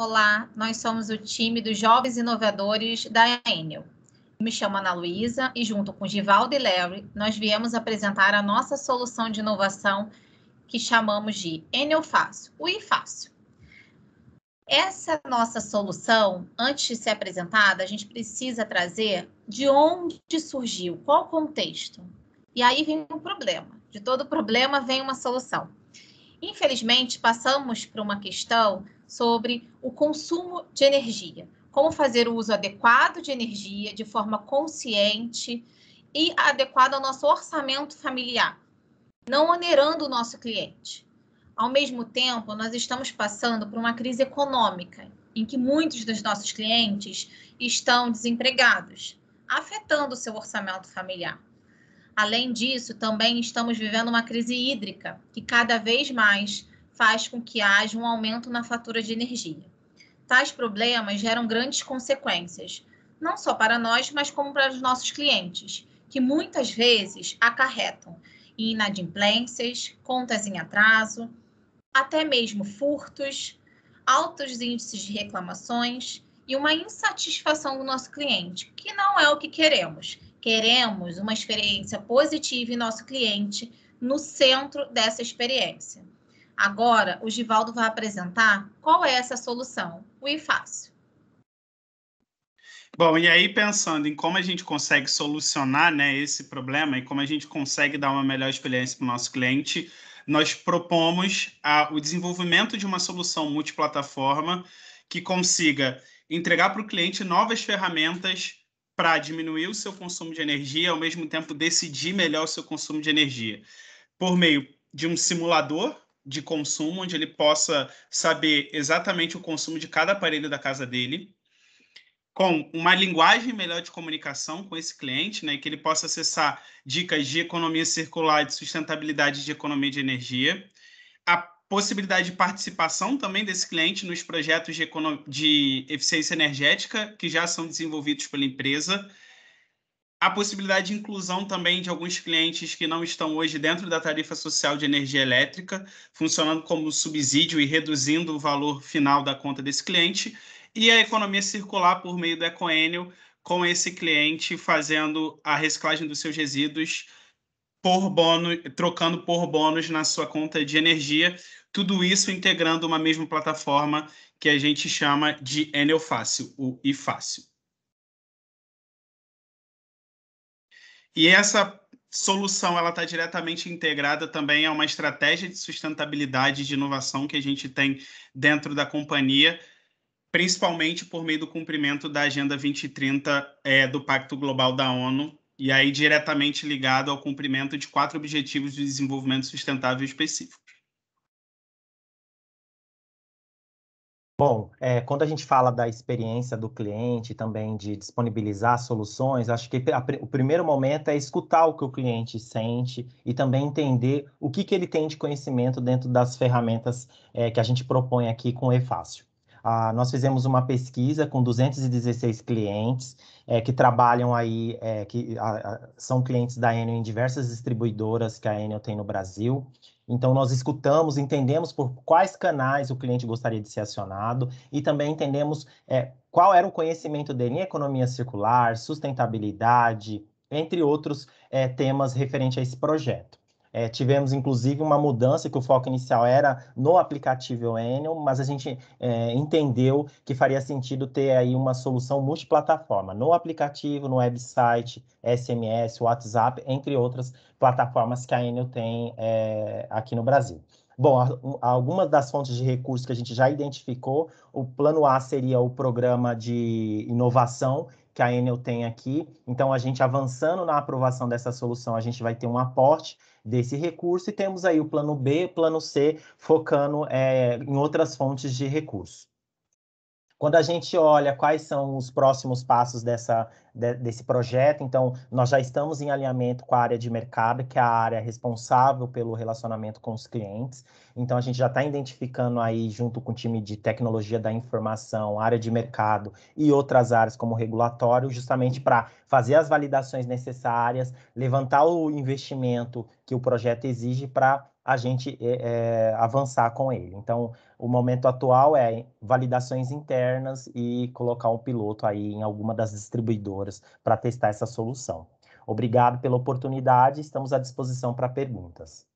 Olá, nós somos o time dos Jovens Inovadores da Enel. Me chamo Ana Luísa e, junto com Givaldo e Larry, nós viemos apresentar a nossa solução de inovação que chamamos de Enel Fácil, o iFácil. Essa nossa solução, antes de ser apresentada, a gente precisa trazer de onde surgiu, qual contexto. E aí vem um problema. De todo problema vem uma solução. Infelizmente, passamos por uma questão sobre o consumo de energia, como fazer o uso adequado de energia de forma consciente e adequado ao nosso orçamento familiar, não onerando o nosso cliente. Ao mesmo tempo, nós estamos passando por uma crise econômica em que muitos dos nossos clientes estão desempregados, afetando o seu orçamento familiar. Além disso, também estamos vivendo uma crise hídrica que cada vez mais faz com que haja um aumento na fatura de energia. Tais problemas geram grandes consequências, não só para nós, mas como para os nossos clientes, que muitas vezes acarretam inadimplências, contas em atraso, até mesmo furtos, altos índices de reclamações e uma insatisfação do nosso cliente, que não é o que queremos. Queremos uma experiência positiva em nosso cliente no centro dessa experiência. Agora, o Givaldo vai apresentar qual é essa solução, o ifácio. Bom, e aí pensando em como a gente consegue solucionar né, esse problema e como a gente consegue dar uma melhor experiência para o nosso cliente, nós propomos a, ah, o desenvolvimento de uma solução multiplataforma que consiga entregar para o cliente novas ferramentas para diminuir o seu consumo de energia, ao mesmo tempo decidir melhor o seu consumo de energia, por meio de um simulador de consumo, onde ele possa saber exatamente o consumo de cada aparelho da casa dele, com uma linguagem melhor de comunicação com esse cliente, né, que ele possa acessar dicas de economia circular, de sustentabilidade de economia de energia, a possibilidade de participação também desse cliente nos projetos de, de eficiência energética que já são desenvolvidos pela empresa, a possibilidade de inclusão também de alguns clientes que não estão hoje dentro da tarifa social de energia elétrica, funcionando como subsídio e reduzindo o valor final da conta desse cliente, e a economia circular por meio do Ecoenel, com esse cliente fazendo a reciclagem dos seus resíduos por bônus, trocando por bônus na sua conta de energia, tudo isso integrando uma mesma plataforma que a gente chama de Enel Fácil, o iFácil. E essa solução ela está diretamente integrada também a uma estratégia de sustentabilidade e de inovação que a gente tem dentro da companhia, principalmente por meio do cumprimento da Agenda 2030 é, do Pacto Global da ONU, e aí diretamente ligado ao cumprimento de quatro Objetivos de Desenvolvimento Sustentável específicos. Bom, é, quando a gente fala da experiência do cliente, também de disponibilizar soluções, acho que a, o primeiro momento é escutar o que o cliente sente e também entender o que, que ele tem de conhecimento dentro das ferramentas é, que a gente propõe aqui com o e-fácil. Ah, nós fizemos uma pesquisa com 216 clientes é, que trabalham aí, é, que a, são clientes da Enel em diversas distribuidoras que a Enel tem no Brasil. Então, nós escutamos, entendemos por quais canais o cliente gostaria de ser acionado e também entendemos é, qual era o conhecimento dele em economia circular, sustentabilidade, entre outros é, temas referentes a esse projeto. É, tivemos, inclusive, uma mudança que o foco inicial era no aplicativo Enel, mas a gente é, entendeu que faria sentido ter aí uma solução multiplataforma, no aplicativo, no website, SMS, WhatsApp, entre outras plataformas que a Enel tem é, aqui no Brasil. Bom, algumas das fontes de recursos que a gente já identificou, o plano A seria o programa de inovação que a Enel tem aqui. Então, a gente avançando na aprovação dessa solução, a gente vai ter um aporte desse recurso e temos aí o plano B, plano C, focando é, em outras fontes de recurso. Quando a gente olha quais são os próximos passos dessa, de, desse projeto, então, nós já estamos em alinhamento com a área de mercado, que é a área responsável pelo relacionamento com os clientes. Então, a gente já está identificando aí, junto com o time de tecnologia da informação, área de mercado e outras áreas como regulatório, justamente para fazer as validações necessárias, levantar o investimento que o projeto exige para a gente é, avançar com ele. Então, o momento atual é validações internas e colocar um piloto aí em alguma das distribuidoras para testar essa solução. Obrigado pela oportunidade, estamos à disposição para perguntas.